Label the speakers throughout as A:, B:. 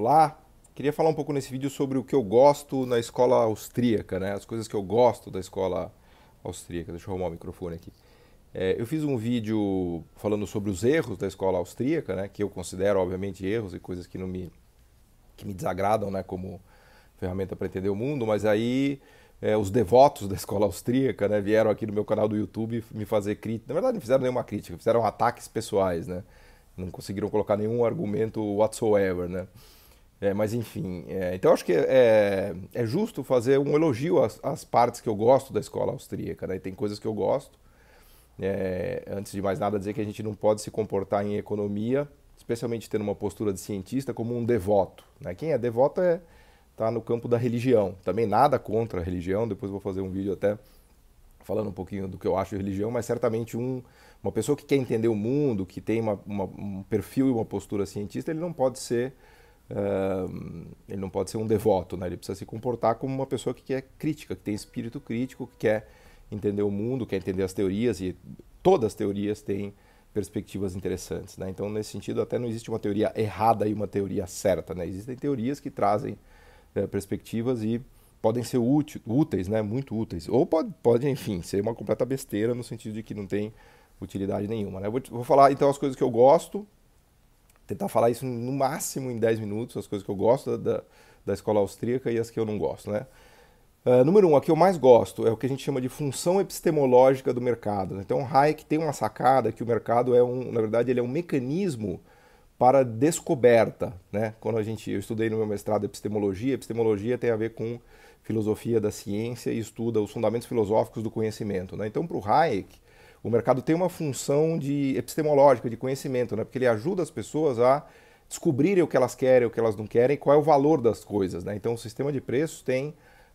A: Olá, queria falar um pouco nesse vídeo sobre o que eu gosto na escola austríaca, né? As coisas que eu gosto da escola austríaca. Deixa eu arrumar o microfone aqui. É, eu fiz um vídeo falando sobre os erros da escola austríaca, né? Que eu considero, obviamente, erros e coisas que não me que me desagradam, né? Como ferramenta para entender o mundo. Mas aí é, os devotos da escola austríaca, né? Vieram aqui no meu canal do YouTube me fazer crítica. Na verdade, não fizeram nenhuma crítica, fizeram ataques pessoais, né? Não conseguiram colocar nenhum argumento whatsoever, né? É, mas enfim, é, então acho que é, é, é, justo fazer um elogio às, às, partes que eu gosto da escola austríaca. Né? Tem coisas que eu gosto. É, antes de mais nada, dizer que a gente não pode se comportar em economia, especialmente tendo uma postura de cientista, como um devoto. Né? Quem é devoto está é, no campo da religião. Também nada contra a religião, depois vou fazer um vídeo até falando um pouquinho do que eu acho de religião, mas certamente um, uma pessoa que quer entender o mundo, que tem uma, uma, um perfil e uma postura cientista, ele não pode ser Uh, ele não pode ser um devoto, né? ele precisa se comportar como uma pessoa que quer crítica, que tem espírito crítico, que quer entender o mundo, quer entender as teorias, e todas as teorias têm perspectivas interessantes. Né? Então, nesse sentido, até não existe uma teoria errada e uma teoria certa. Né? Existem teorias que trazem eh, perspectivas e podem ser útil, úteis, né? muito úteis. Ou pode, pode, enfim, ser uma completa besteira no sentido de que não tem utilidade nenhuma. Né? Vou, vou falar então as coisas que eu gosto tentar falar isso no máximo em 10 minutos, as coisas que eu gosto da, da escola austríaca e as que eu não gosto, né? Uh, número um, a que eu mais gosto é o que a gente chama de função epistemológica do mercado. Né? Então, Hayek tem uma sacada que o mercado é um, na verdade, ele é um mecanismo para descoberta, né? Quando a gente, eu estudei no meu mestrado epistemologia, epistemologia tem a ver com filosofia da ciência e estuda os fundamentos filosóficos do conhecimento, né? Então, para o Hayek, o mercado tem uma função de epistemológica, de conhecimento, né? porque ele ajuda as pessoas a descobrirem o que elas querem, o que elas não querem, qual é o valor das coisas. Né? Então, o sistema de preços tem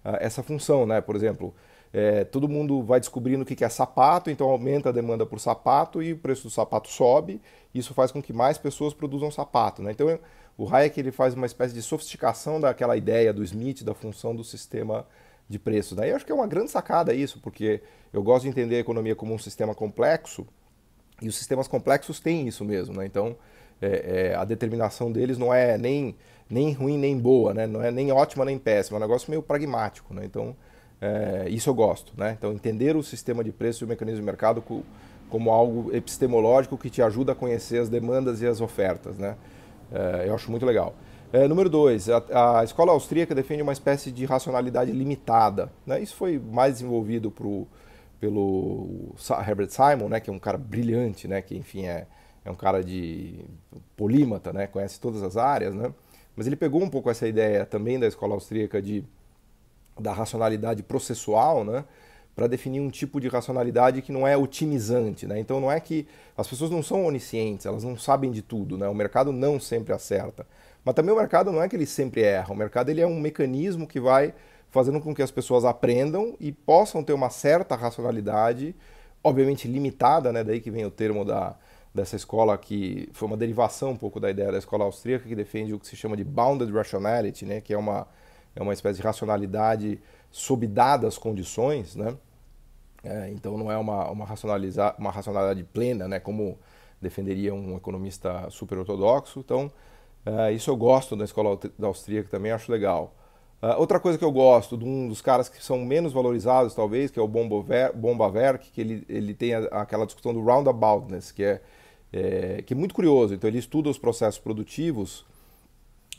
A: uh, essa função. Né? Por exemplo, é, todo mundo vai descobrindo o que é sapato, então aumenta a demanda por sapato e o preço do sapato sobe. Isso faz com que mais pessoas produzam sapato. Né? Então, o Hayek ele faz uma espécie de sofisticação daquela ideia do Smith, da função do sistema de preços. Daí eu acho que é uma grande sacada isso, porque eu gosto de entender a economia como um sistema complexo, e os sistemas complexos têm isso mesmo, né? Então, é, é, a determinação deles não é nem, nem ruim nem boa, né? Não é nem ótima nem péssima, é um negócio meio pragmático, né? Então, é, isso eu gosto, né? Então, entender o sistema de preços e o mecanismo de mercado como algo epistemológico que te ajuda a conhecer as demandas e as ofertas, né? É, eu acho muito legal. É, número dois, a, a, escola austríaca defende uma espécie de racionalidade limitada. Né? Isso foi mais desenvolvido pro, pelo Herbert Simon, né? que é um cara brilhante, né? que enfim é, é um cara de polímata, né? conhece todas as áreas. Né? Mas ele pegou um pouco essa ideia também da escola austríaca de, da racionalidade processual, né? para definir um tipo de racionalidade que não é otimizante, né? Então não é que as pessoas não são oniscientes, elas não sabem de tudo, né? O mercado não sempre acerta. Mas também o mercado não é que ele sempre erra. O mercado ele é um mecanismo que vai fazendo com que as pessoas aprendam e possam ter uma certa racionalidade, obviamente limitada, né? Daí que vem o termo da, dessa escola que foi uma derivação um pouco da ideia da escola austríaca que defende o que se chama de bounded rationality, né? Que é uma é uma espécie de racionalidade sob dadas condições, né? É, então não é uma uma, racionalizar uma racionalidade plena, né? Como defenderia um economista super ortodoxo. Então Uh, isso eu gosto da escola da austríaca também, acho legal. Uh, outra coisa que eu gosto, de um dos caras que são menos valorizados, talvez, que é o Bombaver, Bombaverk, que ele, ele tem a, aquela discussão do roundaboutness, que é, é, que é muito curioso. Então, ele estuda os processos produtivos,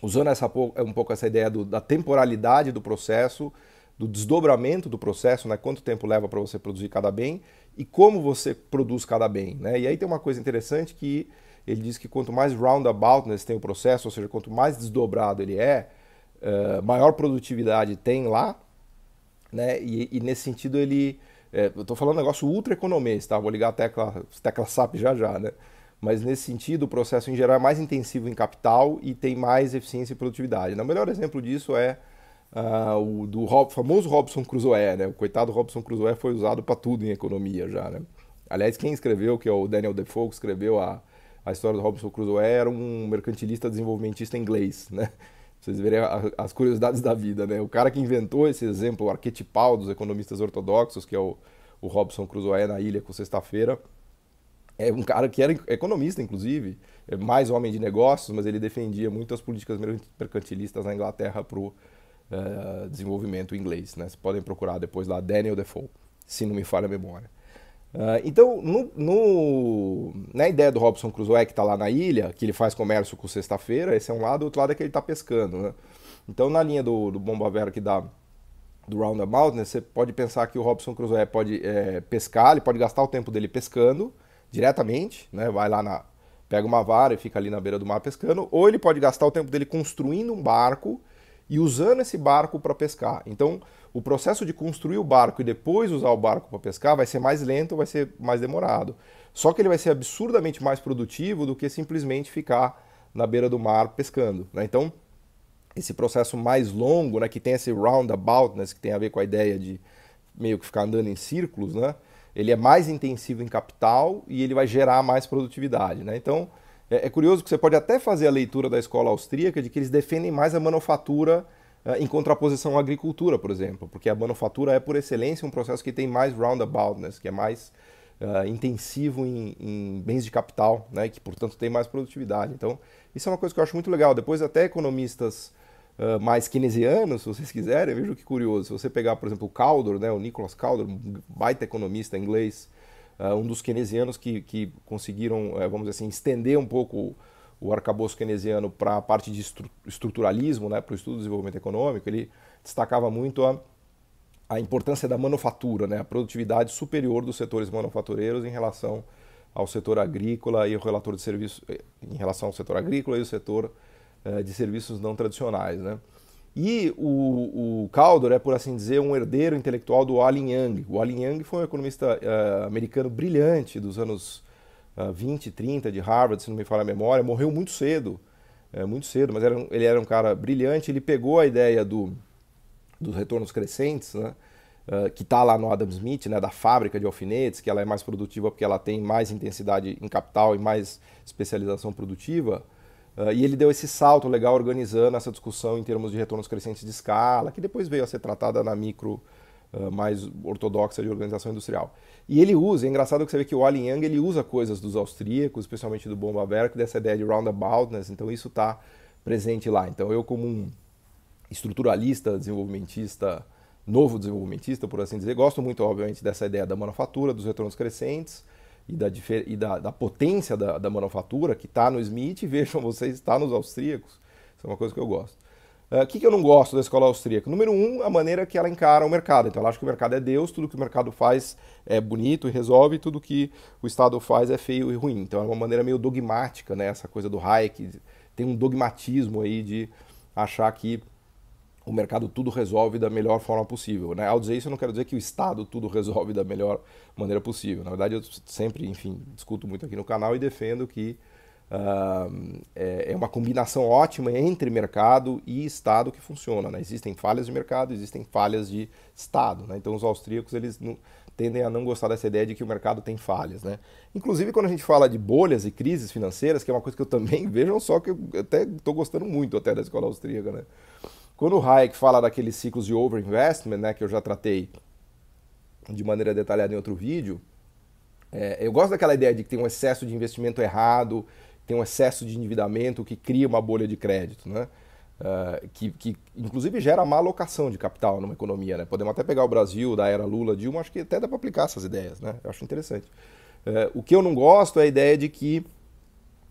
A: usando essa, um pouco essa ideia do, da temporalidade do processo, do desdobramento do processo, né? quanto tempo leva para você produzir cada bem e como você produz cada bem. Né? E aí tem uma coisa interessante que ele diz que quanto mais roundaboutness né, tem o processo, ou seja, quanto mais desdobrado ele é, uh, maior produtividade tem lá, né? E, e nesse sentido ele, é, eu estou falando um negócio ultra economista, tá? Vou ligar a tecla, tecla SAP já já, né? Mas nesse sentido o processo em geral é mais intensivo em capital e tem mais eficiência e produtividade. Né? O melhor exemplo disso é uh, o do Rob, famoso Robson Crusoe, né? O coitado Robson Crusoe foi usado para tudo em economia já, né? Aliás, quem escreveu, que é o Daniel Defoe, que escreveu a a história do Robinson Crusoe era um mercantilista desenvolvimentista inglês, né? Vocês verem as curiosidades da vida, né? O cara que inventou esse exemplo arquetipal dos economistas ortodoxos, que é o, o Crusoe na ilha com sexta-feira, é um cara que era economista, inclusive, é mais homem de negócios, mas ele defendia muitas políticas mercantilistas na Inglaterra para o uh, eh, desenvolvimento inglês. Né? Vocês podem procurar depois lá Daniel Defoe, se não me falha a memória. Uh, então, no, no, na ideia do Robson Crusoe que está lá na ilha, que ele faz comércio com sexta-feira, esse é um lado, o outro lado é que ele está pescando. Né? Então, na linha do, do Verde que dá do Roundabout, né, você pode pensar que o Robson Crusoe pode é, pescar, ele pode gastar o tempo dele pescando diretamente, né, vai lá na, pega uma vara e fica ali na beira do mar pescando, ou ele pode gastar o tempo dele construindo um barco e usando esse barco para pescar. Então, o processo de construir o barco e depois usar o barco para pescar vai ser mais lento, vai ser mais demorado. Só que ele vai ser absurdamente mais produtivo do que simplesmente ficar na beira do mar pescando. Né? Então, esse processo mais longo, né, que tem esse roundabout que tem a ver com a ideia de meio que ficar andando em círculos, né? ele é mais intensivo em capital e ele vai gerar mais produtividade. Né? Então, é, é curioso que você pode até fazer a leitura da escola austríaca de que eles defendem mais a manufatura é, em contraposição à agricultura, por exemplo, porque a manufatura é, por excelência, um processo que tem mais roundaboutness, que é mais uh, intensivo em, em, bens de capital, né, que, portanto, tem mais produtividade. Então, isso é uma coisa que eu acho muito legal. Depois, até economistas uh, mais keynesianos, se vocês quiserem, vejam que curioso. Se você pegar, por exemplo, o Caldor, né, o Nicholas Caldor, um baita economista inglês, uh, um dos keynesianos que, que conseguiram, vamos dizer assim, estender um pouco o arcabouço keynesiano para a parte de estruturalismo, né, para o estudo do desenvolvimento econômico, ele destacava muito a, a importância da manufatura, né, a produtividade superior dos setores manufatureiros em relação ao setor agrícola e o relator de serviços, eh, em relação ao setor agrícola e o setor eh, de serviços não tradicionais, né? E o, o Caldor é, por assim dizer, um herdeiro intelectual do Allen Young. O Allen Young foi um economista eh, americano brilhante dos anos 20, ah, 30 de Harvard, se não me falha a memória, morreu muito cedo, é, muito cedo, mas era, ele era um cara brilhante, ele pegou a ideia do, dos retornos crescentes, né, uh, que está lá no Adam Smith, né, da fábrica de alfinetes, que ela é mais produtiva porque ela tem mais intensidade em capital e mais especialização produtiva, uh, e ele deu esse salto legal organizando essa discussão em termos de retornos crescentes de escala, que depois veio a ser tratada na micro ah, mais ortodoxa de organização industrial. E ele usa, é engraçado que você vê que o Alan Young ele usa coisas dos austríacos, especialmente do Bombaberg, dessa ideia de roundaboutness, então isso está presente lá. Então eu como um estruturalista, desenvolvimentista, novo desenvolvimentista, por assim dizer, gosto muito, obviamente, dessa ideia da manufatura, dos retornos crescentes, e da, e da, da potência da, da, manufatura que está no Smith, vejam vocês, está nos austríacos. Isso é uma coisa que eu gosto. Ah, o uh, que, que eu não gosto da escola austríaca? Número um, a maneira que ela encara o mercado. Então, ela acha que o mercado é Deus, tudo que o mercado faz é bonito e resolve, tudo que o Estado faz é feio e ruim. Então, é uma maneira meio dogmática, né? Essa coisa do Hayek, tem um dogmatismo aí de achar que o mercado tudo resolve da melhor forma possível. Né? Ao dizer isso, eu não quero dizer que o Estado tudo resolve da melhor maneira possível. Na verdade, eu sempre, enfim, discuto muito aqui no canal e defendo que é, é uma combinação ótima entre mercado e Estado que funciona. Né? Existem falhas de mercado, existem falhas de Estado. Né? Então os austríacos eles não, tendem a não gostar dessa ideia de que o mercado tem falhas. Né? Inclusive quando a gente fala de bolhas e crises financeiras, que é uma coisa que eu também vejo, só que eu até estou gostando muito até da escola austríaca. Né? Quando o Hayek fala daqueles ciclos de overinvestment, né, que eu já tratei de maneira detalhada em outro vídeo, é, eu gosto daquela ideia de que tem um excesso de investimento errado, tem um excesso de endividamento que cria uma bolha de crédito, né? Uh, que, que, inclusive gera má alocação de capital numa economia. Né? Podemos até pegar o Brasil da era Lula, Dilma, acho que até dá para aplicar essas ideias, né? eu acho interessante. Uh, o que eu não gosto é a ideia de que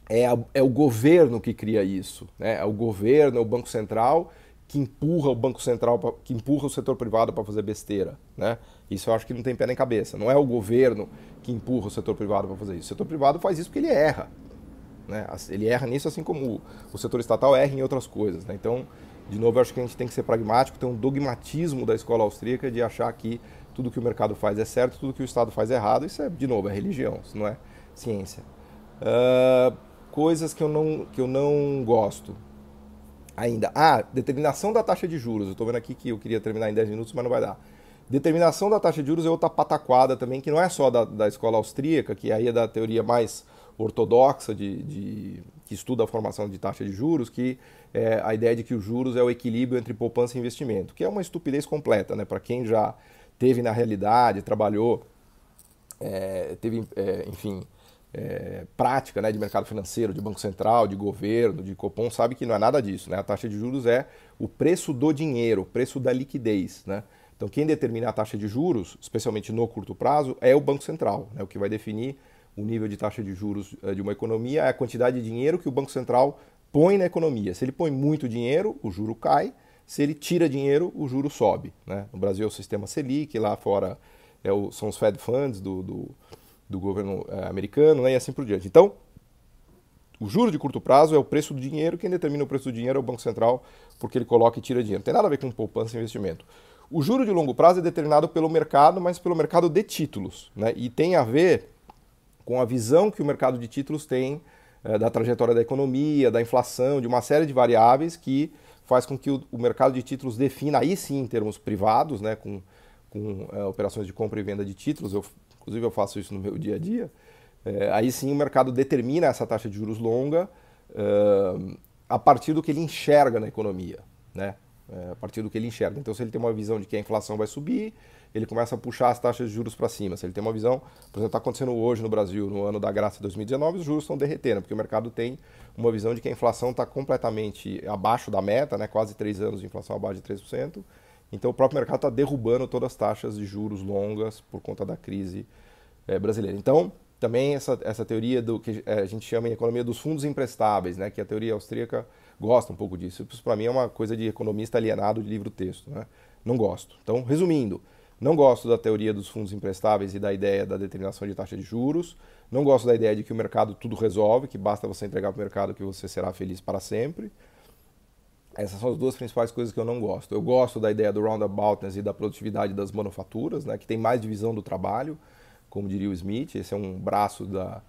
A: é, a, é o governo que cria isso, né? é o governo, é o Banco Central que empurra o Banco Central, pra, que empurra o setor privado para fazer besteira. Né? Isso eu acho que não tem pé nem cabeça. Não é o governo que empurra o setor privado para fazer isso. O setor privado faz isso porque ele erra. Né? Ele erra nisso assim como o setor estatal erra em outras coisas. Né? Então, de novo, acho que a gente tem que ser pragmático, tem um dogmatismo da escola austríaca de achar que tudo que o mercado faz é certo, tudo que o Estado faz é errado. Isso é, de novo, é religião, isso não é ciência. Uh, coisas que eu, não, que eu não gosto ainda. Ah, determinação da taxa de juros. Eu estou vendo aqui que eu queria terminar em 10 minutos, mas não vai dar. Determinação da taxa de juros é outra pataquada também, que não é só da, da escola austríaca, que aí é da teoria mais ortodoxa de, de que estuda a formação de taxa de juros, que é a ideia de que os juros é o equilíbrio entre poupança e investimento, que é uma estupidez completa, né? Para quem já teve na realidade, trabalhou, é, teve, é, enfim, é, prática né, de mercado financeiro, de Banco Central, de governo, de Copom, sabe que não é nada disso. Né? A taxa de juros é o preço do dinheiro, o preço da liquidez. Né? Então, quem determina a taxa de juros, especialmente no curto prazo, é o Banco Central, né, o que vai definir o nível de taxa de juros eh, de uma economia é a quantidade de dinheiro que o Banco Central põe na economia. Se ele põe muito dinheiro, o juro cai. Se ele tira dinheiro, o juro sobe. Né? No Brasil é o sistema Selic, lá fora é o, são os Fed Funds do, do, do governo é, americano né? e assim por diante. Então, o juro de curto prazo é o preço do dinheiro. Quem determina o preço do dinheiro é o Banco Central, porque ele coloca e tira dinheiro. Não tem nada a ver com poupança e investimento. O juro de longo prazo é determinado pelo mercado, mas pelo mercado de títulos. Né? E tem a ver com a visão que o mercado de títulos tem eh, da trajetória da economia, da inflação, de uma série de variáveis que faz com que o, mercado de títulos defina, aí sim, em termos privados, né, com, com é, operações de compra e venda de títulos, eu, inclusive eu faço isso no meu dia a dia, é, aí sim o mercado determina essa taxa de juros longa a partir do que ele enxerga na economia. Né? é, a partir do que ele enxerga. Então, se ele tem uma visão de que a inflação vai subir, ele começa a puxar as taxas de juros para cima. Se ele tem uma visão, por exemplo, está acontecendo hoje no Brasil, no ano da graça de 2019, os juros estão derretendo, porque o mercado tem uma visão de que a inflação está completamente abaixo da meta, né? quase três anos de inflação abaixo de 3%. Então, o próprio mercado está derrubando todas as taxas de juros longas por conta da crise é, brasileira. Então, também essa, essa teoria do que a gente chama em economia dos fundos imprestáveis, né? que é a teoria austríaca gosta um pouco disso. Isso para mim é uma coisa de economista alienado de livro-texto. Né? Não gosto. Então, resumindo, não gosto da teoria dos fundos emprestáveis e da ideia da determinação de taxa de juros. Não gosto da ideia de que o mercado tudo resolve, que basta você entregar para o mercado que você será feliz para sempre. Essas são as duas principais coisas que eu não gosto. Eu gosto da ideia do roundaboutness e da produtividade das manufaturas, né, que tem mais divisão do trabalho, como diria o Smith. Esse é um braço da,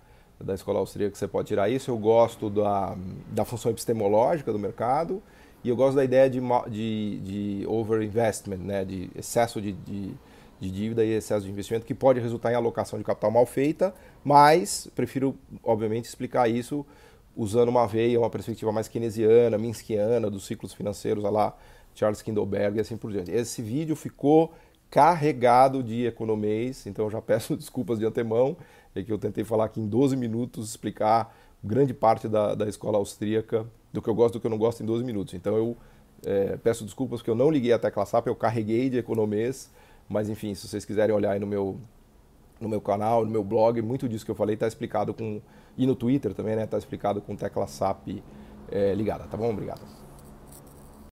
A: da escola austríaca, você pode tirar isso. Eu gosto da, da função epistemológica do mercado e eu gosto da ideia de, de, de overinvestment, né? de excesso de, de, de, dívida e excesso de investimento, que pode resultar em alocação de capital mal feita, mas prefiro, obviamente, explicar isso usando uma veia, uma perspectiva mais keynesiana, minskiana, dos ciclos financeiros, lá Charles Kindleberg e assim por diante. Esse vídeo ficou carregado de economês, então eu já peço desculpas de antemão, é que eu tentei falar aqui em 12 minutos, explicar grande parte da, da escola austríaca, do que eu gosto e do que eu não gosto em 12 minutos. Então eu é, peço desculpas porque eu não liguei a tecla SAP, eu carreguei de economês, mas enfim, se vocês quiserem olhar aí no meu, no meu canal, no meu blog, muito disso que eu falei está explicado com... e no Twitter também, né? Está explicado com tecla SAP é, ligada, tá bom? Obrigado.